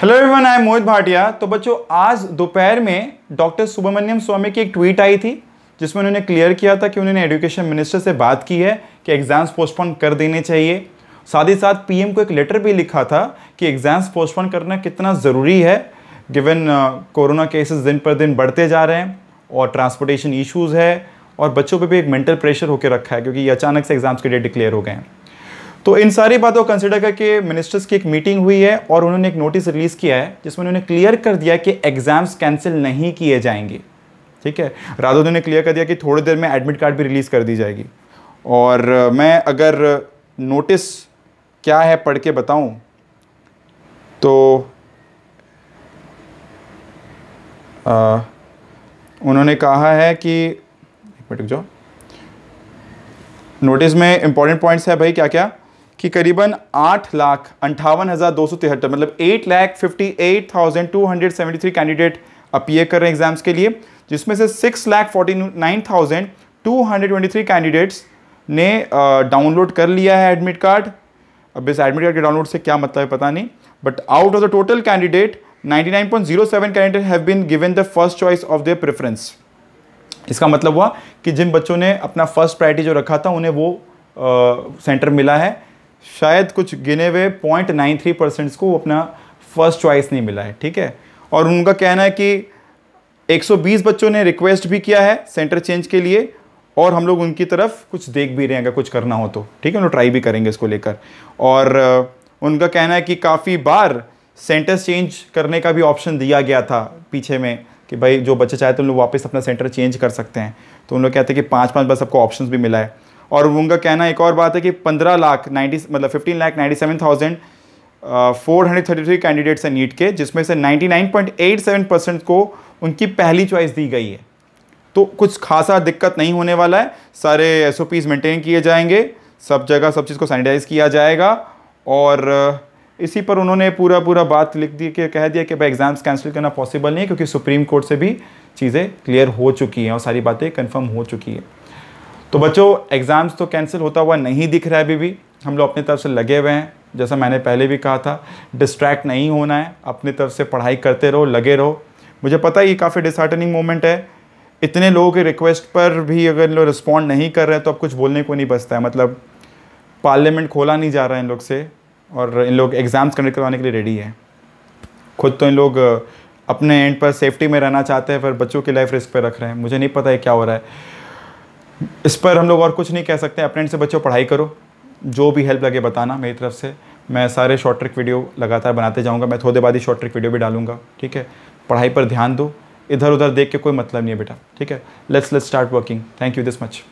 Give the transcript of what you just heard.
hello everyone I Mohit Bhatia तो बच्चों आज दोपहर में डॉक्टर सुब्रमण्यम स्वामी की एक ट्वीट आई थी जिसमें उन्होंने क्लियर किया था कि उन्होंने एजुकेशन मिनिस्टर से बात की है कि एग्ज़ाम्स पोस्टपोन कर देने चाहिए साथ ही साथ पीएम को एक लेटर भी लिखा था कि एग्ज़ाम्स पोस्टपोन करना कितना ज़रूरी है गिवन कोरोना केसेस दिन पर दिन बढ़ते जा रहे हैं और ट्रांसपोर्टेशन इशूज़ है और बच्चों पर भी एक मेंटल प्रेशर होकर रखा है क्योंकि ये अचानक से एग्ज़ाम्स के डेट डिक्लेयर हो गए हैं तो इन सारी बातों को कंसिडर करके मिनिस्टर्स की एक मीटिंग हुई है और उन्होंने एक नोटिस रिलीज़ किया है जिसमें उन्होंने क्लियर कर दिया कि एग्ज़ाम्स कैंसिल नहीं किए जाएंगे ठीक है राधो ने क्लियर कर दिया कि थोड़ी देर में एडमिट कार्ड भी रिलीज़ कर दी जाएगी और मैं अगर नोटिस क्या है पढ़ के बताऊं तो आ, उन्होंने कहा है कि एक मिनट जाओ नोटिस में इंपॉर्टेंट पॉइंट्स है भाई क्या क्या कि करीबन आठ लाख अंठावन हज़ार दो सौ तिहत्तर मतलब eight lakh fifty eight thousand two hundred seventy three candidate appear कर रहे हैं एग्जाम्स के लिए जिसमें से six lakh forty nine thousand two hundred twenty three candidates ने डाउनलोड कर लिया है एडमिट कार्ड अब इस एडमिट कार्ड के डाउनलोड से क्या मतलब है पता नहीं but out of the total candidate ninety nine point zero seven candidate have been given the first choice of their preference इसका मतलब हुआ कि जिन बच्चों ने अपना फर्स्ट प्रायरिटी जो रखा था उन्हें वो सेंटर मिला है शायद कुछ गिने हुए पॉइंट नाइन थ्री परसेंट्स को अपना फर्स्ट चॉइस नहीं मिला है ठीक है और उनका कहना है कि 120 बच्चों ने रिक्वेस्ट भी किया है सेंटर चेंज के लिए और हम लोग उनकी तरफ कुछ देख भी रहे हैं अगर कुछ करना हो तो ठीक है हम लोग ट्राई भी करेंगे इसको लेकर और उनका कहना है कि काफ़ी बार सेंटर चेंज करने का भी ऑप्शन दिया गया था पीछे में कि भाई जो बच्चे चाहे तो उन लोग वापस अपना सेंटर चेंज कर सकते हैं तो उन लोग कहते हैं कि पाँच पाँच बार सबको ऑप्शन भी मिला है और उनका कहना एक और बात है कि पंद्रह लाख नाइन्टी मतलब fifteen lakh ninety seven thousand four hundred thirty three candidates हैं नीट के जिसमें से ninety nine point eight seven percent को उनकी पहली चॉइस दी गई है तो कुछ खासा दिक्कत नहीं होने वाला है सारे एस ओ पीज़ मेंटेन किए जाएंगे सब जगह सब चीज़ को सैनिटाइज किया जाएगा और इसी पर उन्होंने पूरा पूरा बात लिख दी कि कह दिया कि भाई एग्ज़ाम्स कैंसिल करना पॉसिबल नहीं है क्योंकि सुप्रीम कोर्ट से भी चीज़ें क्लियर हो चुकी हैं और सारी बातें कन्फर्म हो चुकी है तो बच्चों एग्ज़ाम्स तो कैंसिल होता हुआ नहीं दिख रहा है अभी भी हम लोग अपनी तरफ से लगे हुए हैं जैसा मैंने पहले भी कहा था डिस्ट्रैक्ट नहीं होना है अपनी तरफ से पढ़ाई करते रहो लगे रहो मुझे पता है ये काफ़ी डिसहार्टनिंग मोमेंट है इतने लोगों के रिक्वेस्ट पर भी अगर लोग रिस्पॉन्ड नहीं कर रहे हैं तो अब कुछ बोलने को नहीं बचता है मतलब पार्लियामेंट खोला नहीं जा रहा है इन लोग से और इन लोग एग्ज़ाम्स कंडक्ट करवाने के लिए रेडी है खुद तो इन लोग अपने एंड पर सेफ्टी में रहना चाहते हैं पर बच्चों की लाइफ रिस्क पर रख रहे हैं मुझे नहीं पता है क्या हो रहा है इस पर हम लोग और कुछ नहीं कह सकते अपने से बच्चों पढ़ाई करो जो भी हेल्प लगे बताना मेरी तरफ से मैं सारे शॉर्ट ट्रिक वीडियो लगातार बनाते जाऊंगा मैं थोड़े बाद ही शॉर्ट ट्रिक वीडियो भी डालूंगा ठीक है पढ़ाई पर ध्यान दो इधर उधर देख के कोई मतलब नहीं है बेटा ठीक है let's let's start working thank you this much